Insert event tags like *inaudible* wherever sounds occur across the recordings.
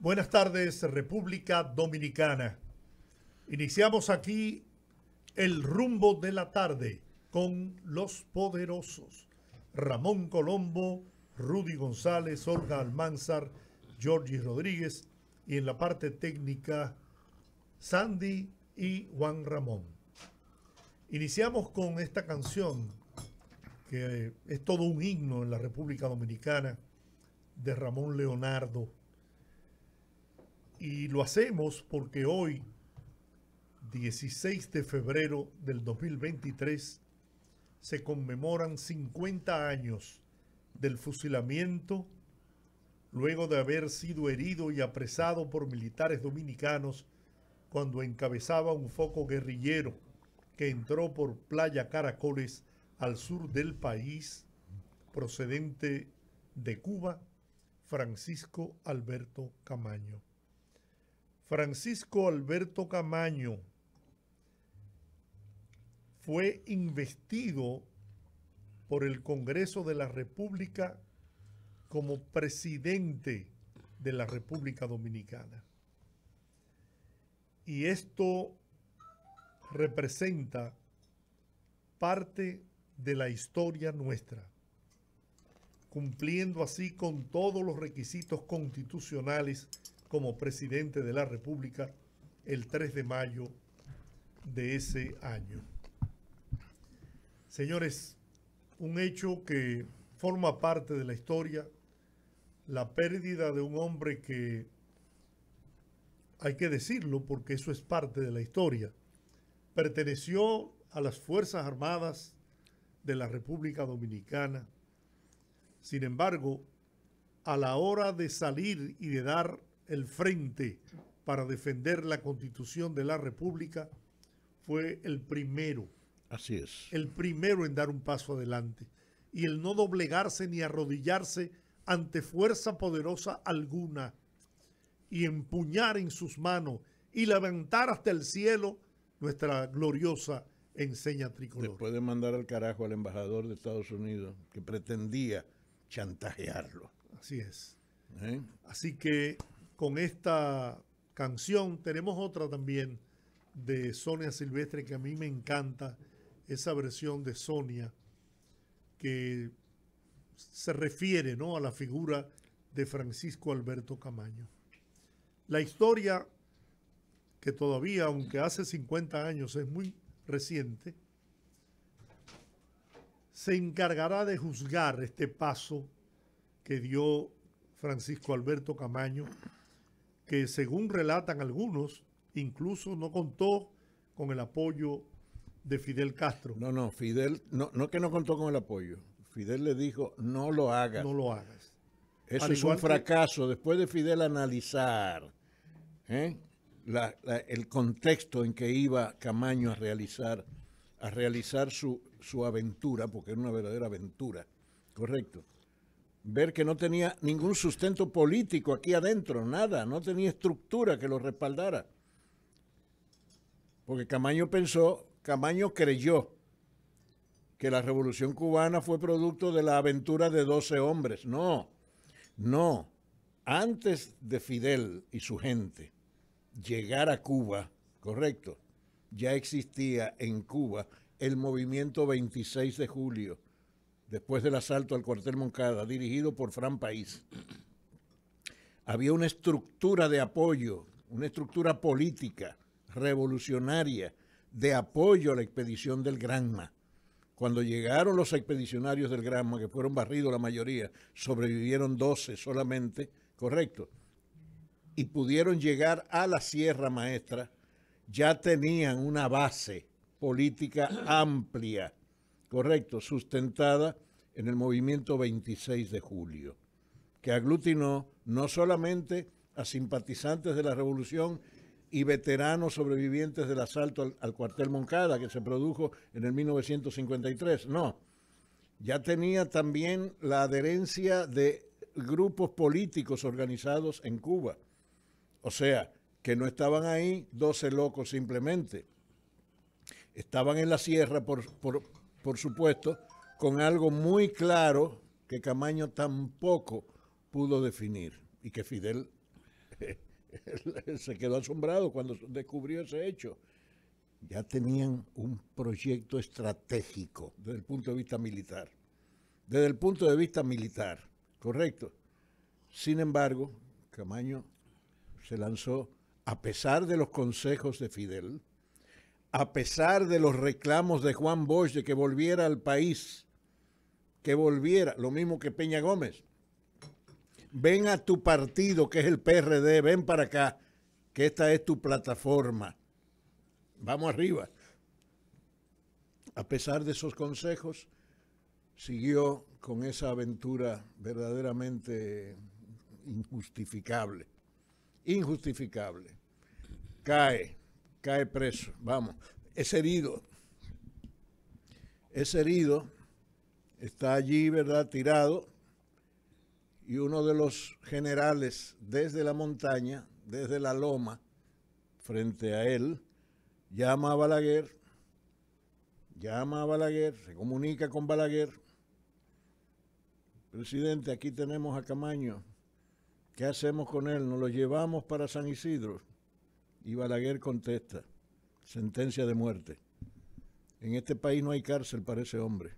Buenas tardes, República Dominicana. Iniciamos aquí el rumbo de la tarde con los poderosos. Ramón Colombo, Rudy González, Olga Almanzar, George Rodríguez y en la parte técnica Sandy y Juan Ramón. Iniciamos con esta canción que es todo un himno en la República Dominicana de Ramón Leonardo y lo hacemos porque hoy, 16 de febrero del 2023, se conmemoran 50 años del fusilamiento, luego de haber sido herido y apresado por militares dominicanos cuando encabezaba un foco guerrillero que entró por Playa Caracoles al sur del país, procedente de Cuba, Francisco Alberto Camaño. Francisco Alberto Camaño fue investido por el Congreso de la República como presidente de la República Dominicana. Y esto representa parte de la historia nuestra, cumpliendo así con todos los requisitos constitucionales como presidente de la República el 3 de mayo de ese año. Señores, un hecho que forma parte de la historia, la pérdida de un hombre que, hay que decirlo porque eso es parte de la historia, perteneció a las Fuerzas Armadas de la República Dominicana. Sin embargo, a la hora de salir y de dar el frente para defender la constitución de la República fue el primero. Así es. El primero en dar un paso adelante. Y el no doblegarse ni arrodillarse ante fuerza poderosa alguna. Y empuñar en sus manos y levantar hasta el cielo nuestra gloriosa enseña tricolor. Después de mandar al carajo al embajador de Estados Unidos que pretendía chantajearlo. Así es. ¿Eh? Así que con esta canción. Tenemos otra también de Sonia Silvestre que a mí me encanta, esa versión de Sonia que se refiere ¿no? a la figura de Francisco Alberto Camaño. La historia, que todavía, aunque hace 50 años es muy reciente, se encargará de juzgar este paso que dio Francisco Alberto Camaño que según relatan algunos, incluso no contó con el apoyo de Fidel Castro. No, no, Fidel, no, no que no contó con el apoyo. Fidel le dijo, no lo hagas. No lo hagas. Eso es un fracaso. Después de Fidel analizar ¿eh? el contexto en que iba Camaño a realizar, a realizar su, su aventura, porque era una verdadera aventura, correcto ver que no tenía ningún sustento político aquí adentro, nada, no tenía estructura que lo respaldara. Porque Camaño pensó, Camaño creyó que la revolución cubana fue producto de la aventura de 12 hombres. No, no. Antes de Fidel y su gente llegar a Cuba, correcto, ya existía en Cuba el movimiento 26 de julio después del asalto al cuartel Moncada, dirigido por Fran País, había una estructura de apoyo, una estructura política revolucionaria de apoyo a la expedición del Granma. Cuando llegaron los expedicionarios del Granma, que fueron barridos la mayoría, sobrevivieron 12 solamente, correcto, y pudieron llegar a la Sierra Maestra, ya tenían una base política amplia correcto, sustentada en el movimiento 26 de julio, que aglutinó no solamente a simpatizantes de la revolución y veteranos sobrevivientes del asalto al, cuartel Moncada que se produjo en el 1953. No, ya tenía también la adherencia de grupos políticos organizados en Cuba. O sea, que no estaban ahí 12 locos simplemente. Estaban en la sierra por, por supuesto, con algo muy claro que Camaño tampoco pudo definir y que Fidel eh, *laughs* se quedó asombrado cuando descubrió ese hecho. Ya tenían un proyecto estratégico desde el punto de vista militar. Desde el punto de vista militar, correcto. Sin embargo, Camaño se lanzó, a pesar de los consejos de Fidel, a pesar de los reclamos de Juan Bosch de que volviera al país, que volviera, lo mismo que Peña Gómez, ven a tu partido, que es el PRD, ven para acá, que esta es tu plataforma. Vamos arriba. A pesar de esos consejos, siguió con esa aventura verdaderamente injustificable. Injustificable. Cae cae preso, vamos, es herido, es herido, está allí, ¿verdad?, tirado, y uno de los generales desde la montaña, desde la loma, frente a él, llama a Balaguer, llama a Balaguer, se comunica con Balaguer. Presidente, aquí tenemos a Camaño. ¿Qué hacemos con él? ¿Nos lo llevamos para San Isidro? Y Balaguer contesta, sentencia de muerte. En este país no hay cárcel para ese hombre.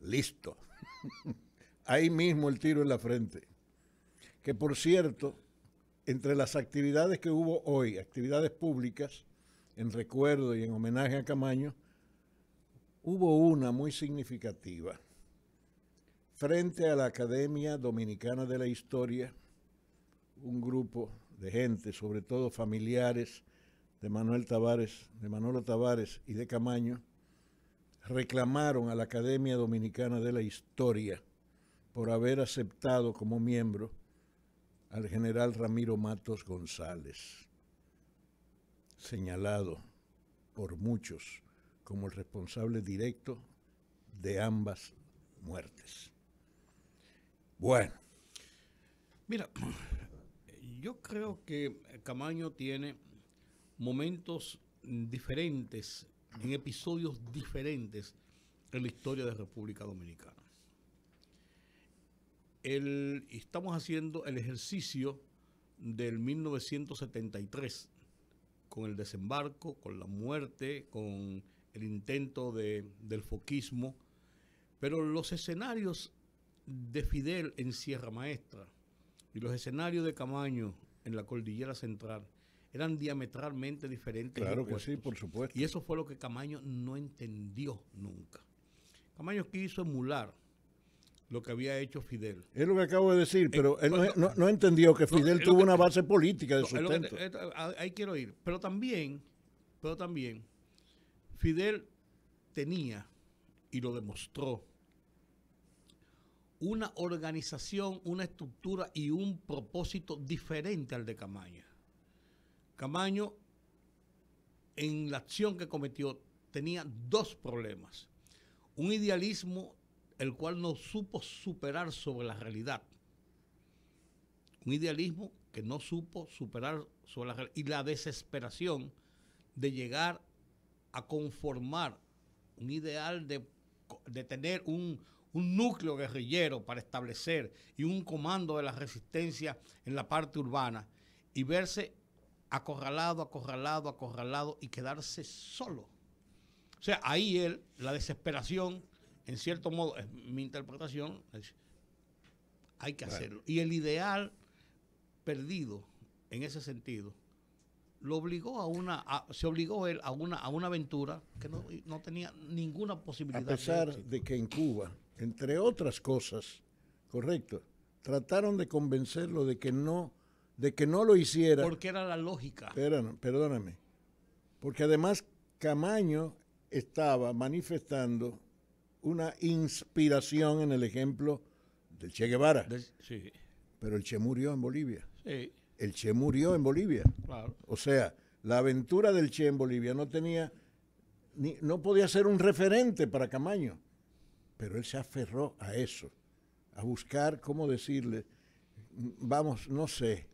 Listo. *laughs* Ahí mismo el tiro en la frente. Que por cierto, entre las actividades que hubo hoy, actividades públicas, en recuerdo y en homenaje a Camaño, hubo una muy significativa. Frente a la Academia Dominicana de la Historia, un grupo de gente, sobre todo familiares de Manuel Tavares, de Manolo Tavares y de Camaño, reclamaron a la Academia Dominicana de la Historia por haber aceptado como miembro al general Ramiro Matos González, señalado por muchos como el responsable directo de ambas muertes. Bueno. Mira, yo creo que Camaño tiene momentos diferentes, en episodios diferentes en la historia de República Dominicana. estamos haciendo el ejercicio del 1973, con el desembarco, con la muerte, con el intento del foquismo, pero los escenarios de Fidel en Sierra Maestra, y los escenarios de Camaño en la cordillera central eran diametralmente diferentes. Claro que sí, por supuesto. Y eso fue lo que Camaño no entendió nunca. Camaño quiso emular lo que había hecho Fidel. Es lo que acabo de decir, eh, pero él no, entendió que Fidel tuvo una base política de sustento. Eh, eh, ahí quiero ir. Pero también, pero también, Fidel tenía y lo demostró una organización, una estructura y un propósito diferente al de Camaño. Camaño, en la acción que cometió, tenía dos problemas. Un idealismo el cual no supo superar sobre la realidad. Un idealismo que no supo superar sobre la realidad. Y la desesperación de llegar a conformar un ideal de, de tener un, un núcleo guerrillero para establecer y un comando de la resistencia en la parte urbana y verse acorralado, acorralado, acorralado y quedarse solo. O sea, ahí él, la desesperación, en cierto modo, es mi interpretación, hay que hacerlo. Y el ideal perdido en ese sentido lo obligó a una se obligó él a una a una aventura que no, tenía ninguna posibilidad a pesar de que en Cuba entre otras cosas, correcto, trataron de convencerlo de que no, de que no lo hiciera. Porque era la lógica. perdóname. Porque además Camaño estaba manifestando una inspiración en el ejemplo del Che Guevara. sí. Pero el Che murió en Bolivia. Sí. El Che murió en Bolivia. O sea, la aventura del Che en Bolivia no tenía, no podía ser un referente para Camaño pero él se aferró a eso, a buscar cómo decirle, vamos, no sé,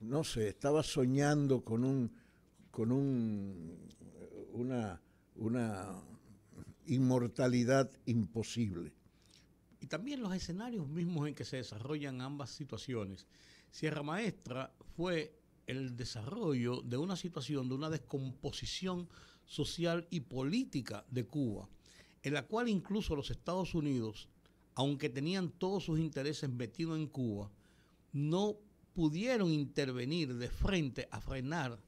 no sé, estaba soñando con un, con un, una, una inmortalidad imposible. Y también los escenarios mismos en que se desarrollan ambas situaciones. Sierra Maestra fue el desarrollo de una situación, de una descomposición social y política de Cuba en la cual incluso los Estados Unidos, aunque tenían todos sus intereses metidos en Cuba, no pudieron intervenir de frente a frenar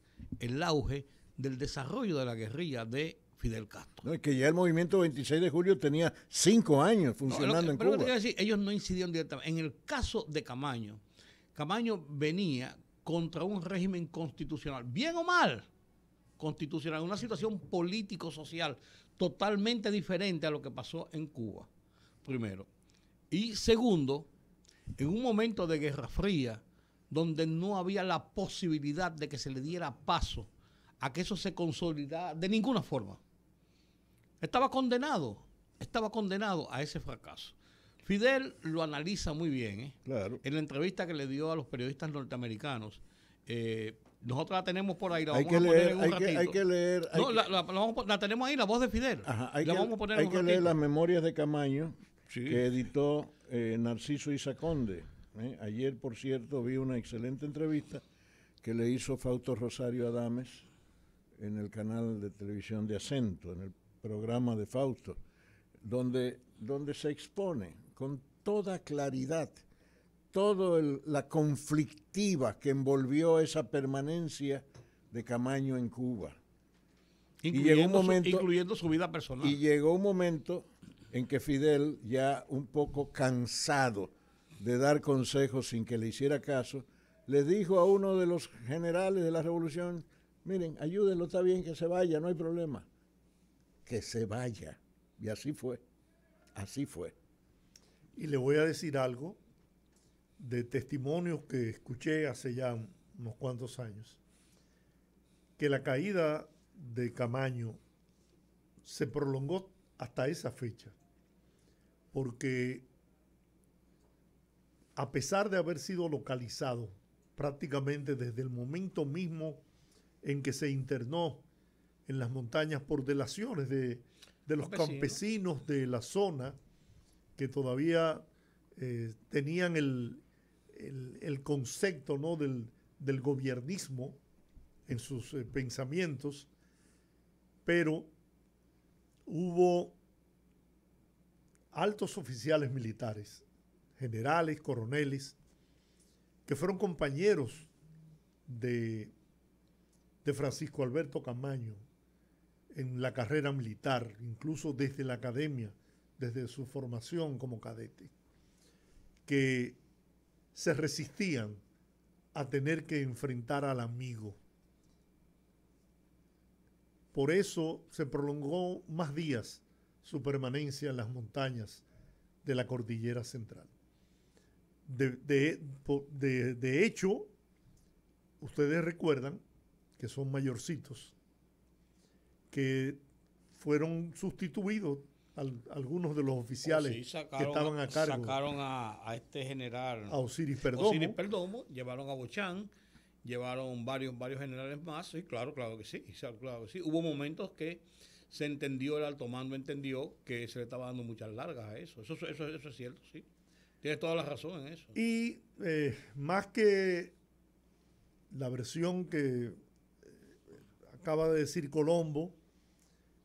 el auge del desarrollo de la guerrilla de Fidel Castro. es que ya el movimiento 26 de julio tenía cinco años funcionando en Cuba. ellos no incidieron directamente. En el caso de Camaño, Camaño venía contra un régimen constitucional, bien o mal, constitucional, una situación político-social totalmente diferente a lo que pasó en Cuba, primero. Y segundo, en un momento de Guerra Fría, donde no había la posibilidad de que se le diera paso a que eso se consolidara de ninguna forma. Estaba condenado, estaba condenado a ese fracaso. Fidel lo analiza muy bien. ¿eh? Claro. En la entrevista que le dio a los periodistas norteamericanos, eh, nosotros la tenemos por ahí, la vamos a poner leer, en un ratito. hay que leer. no, La, tenemos ahí, la voz de Fidel. hay que, vamos a poner que leer las memorias de Camaño que editó eh, Narciso Isaconde. ¿eh? Ayer, por cierto, vi una excelente entrevista que le hizo Fausto Rosario Adames en el canal de televisión de Acento, en el programa de Fausto, donde, donde se expone con toda claridad toda la conflictiva que envolvió esa permanencia de Camaño en Cuba. Incluyendo y un momento, incluyendo su vida personal. Y llegó un momento en que Fidel, ya un poco cansado de dar consejos sin que le hiciera caso, le dijo a uno de los generales de la revolución, miren, ayúdenlo, está bien que se vaya, no hay problema. Que se vaya. Y así fue, así fue. Y le voy a decir algo de testimonios que escuché hace ya unos cuantos años, que la caída de Camaño se prolongó hasta esa fecha, porque a pesar de haber sido localizado prácticamente desde el momento mismo en que se internó en las montañas por delaciones de, los campesinos. de la zona que todavía eh, tenían el, el, concepto ¿no? del, del gobiernismo en sus eh, pensamientos, pero hubo altos oficiales militares, generales, coroneles, que fueron compañeros de, de Francisco Alberto Camaño en la carrera militar, incluso desde la academia, desde su formación como cadete, que se resistían a tener que enfrentar al amigo. Por eso se prolongó más días su permanencia en las montañas de la cordillera central. De, hecho, ustedes recuerdan que son mayorcitos, que fueron sustituidos algunos de los oh, oficiales que estaban a cargo. Sacaron a, este general. A Osiris Perdomo. llevaron a Bochán, llevaron varios, varios generales más, y claro, claro que sí, claro Hubo momentos que se entendió, el alto mando entendió que se le estaba dando muchas largas a eso. Eso, eso, eso es cierto, sí. Tienes toda la razón en eso. Y eh, más que la versión que eh, acaba de decir Colombo,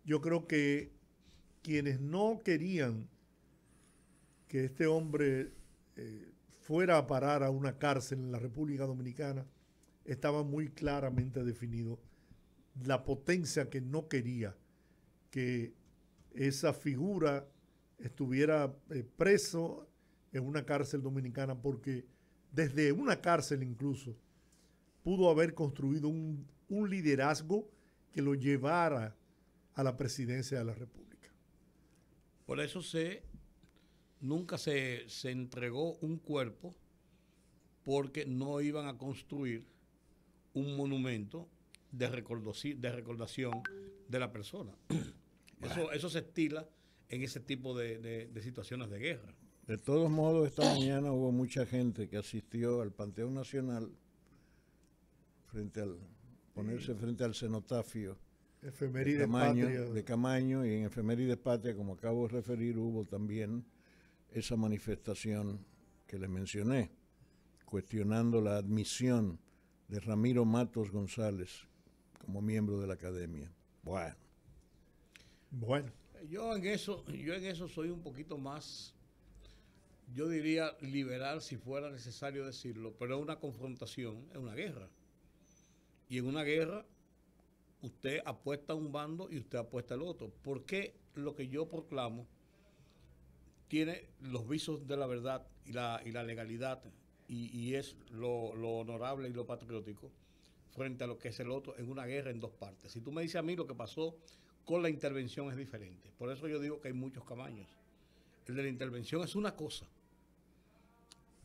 yo creo que quienes no querían que este hombre eh, fuera a parar a una cárcel en la República Dominicana, estaba muy claramente definido la potencia que no quería que esa figura estuviera eh, preso en una cárcel dominicana, porque desde una cárcel incluso pudo haber construido un liderazgo que lo llevara a la presidencia de la República. Por eso se nunca se, entregó un cuerpo porque no iban a construir un monumento de, de recordación de la persona. *coughs* Eso, eso se estila en ese tipo de, de situaciones de guerra. De todos modos, esta mañana hubo mucha gente que asistió al Panteón Nacional frente al ponerse frente al cenotafio de Camaño, de Camaño y en de Patria, como acabo de referir, hubo también esa manifestación que les mencioné, cuestionando la admisión de Ramiro Matos González como miembro de la academia. Bueno. Bueno. Yo en eso, yo en eso soy un poquito más, yo diría liberal si fuera necesario decirlo, pero es una confrontación, es una guerra. Y en una guerra usted apuesta a un bando y usted apuesta al otro. ¿Por qué lo que yo proclamo tiene los visos de la verdad y la, legalidad y, es lo, honorable y lo patriótico frente a lo que es el otro en una guerra en dos partes? Si tú me dices a mí lo que pasó con la intervención es diferente. Por eso yo digo que hay muchos camaños. El de la intervención es una cosa.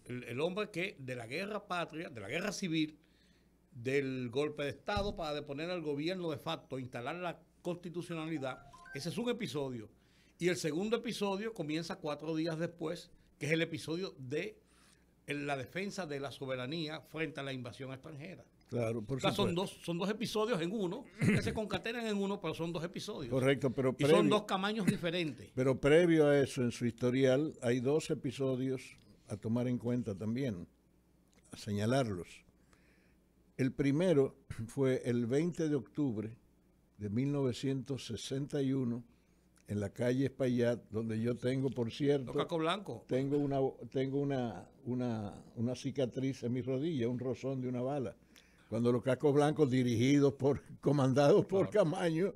el hombre que de la guerra patria, de la guerra civil, del golpe de Estado para deponer al gobierno de facto, instalar la constitucionalidad. Ese es un episodio. Y el segundo episodio comienza cuatro días después, que es el episodio de la defensa de la soberanía frente a la invasión extranjera. Claro, por son dos, son dos episodios en uno, que se concatenan en uno, pero son dos episodios. Correcto, pero y son dos camaños diferentes. Pero previo a eso, en su historial, hay dos episodios a tomar en cuenta también, a señalarlos. El primero *clears throat* fue el 20 de octubre de 1961 en la calle Espaillat, donde yo tengo, por cierto, Blanco. tengo una tengo una, cicatriz en mi rodilla, un rozón de una bala. Cuando los cascos Blancos, dirigidos por, *laughs* comandados por Camaño,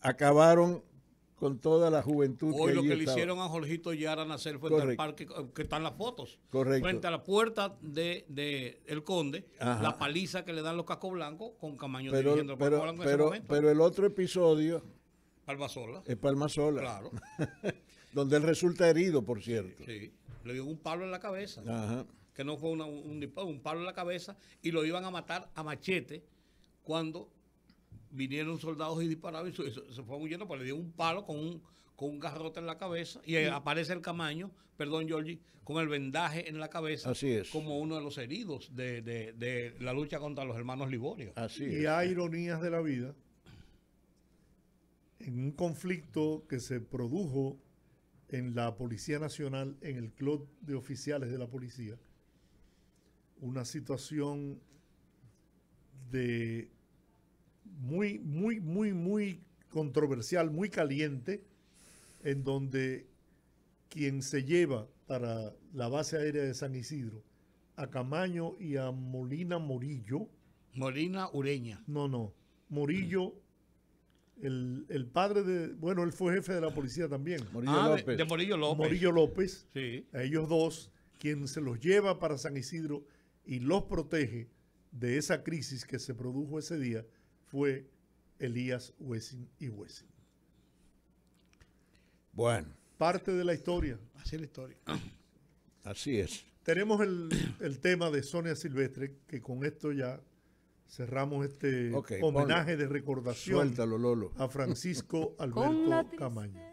acabaron con toda la juventud. Hoy lo que le hicieron a Jorgito Yara nacer fue en el parque, eh, que están las fotos. Correcto. Frente a la puerta de, El Conde, la paliza que le dan los cascos blancos con Camaño pero, dirigiendo pero, pero, pero el otro episodio. Palma sola. Es sola. Claro. *laughs* Donde él resulta herido, por cierto. Sí, le dio un palo en la cabeza. Que no fue un, un palo en la cabeza y lo iban a matar a machete cuando vinieron soldados y dispararon y se, fue huyendo, pero pues le dio un palo con un, con un garrote en la cabeza y aparece el Camaño, perdón Giorgi, con el vendaje en la cabeza como uno de los heridos de, la lucha contra los hermanos Liborio. y hay ironías de la vida en un conflicto que se produjo en la Policía Nacional, en el club de oficiales de la policía, una situación de muy, muy, muy, muy controversial, muy caliente, en donde quien se lleva para la base aérea de San Isidro a Camaño y a Molina Morillo. Molina Ureña. No, no. Morillo, el, padre de. Bueno, él fue jefe de la policía también. Morillo ah, López. De, Morillo López. Morillo López. A ellos dos, quien se los lleva para San Isidro y los protege de esa crisis que se produjo ese día fue Elías Wessing y Wessing. Bueno. Parte de la historia. Así es la historia. Así es. Tenemos el, tema de Sonia Silvestre, que con esto ya cerramos este homenaje de recordación Lolo. a Francisco *laughs* Alberto Camaño.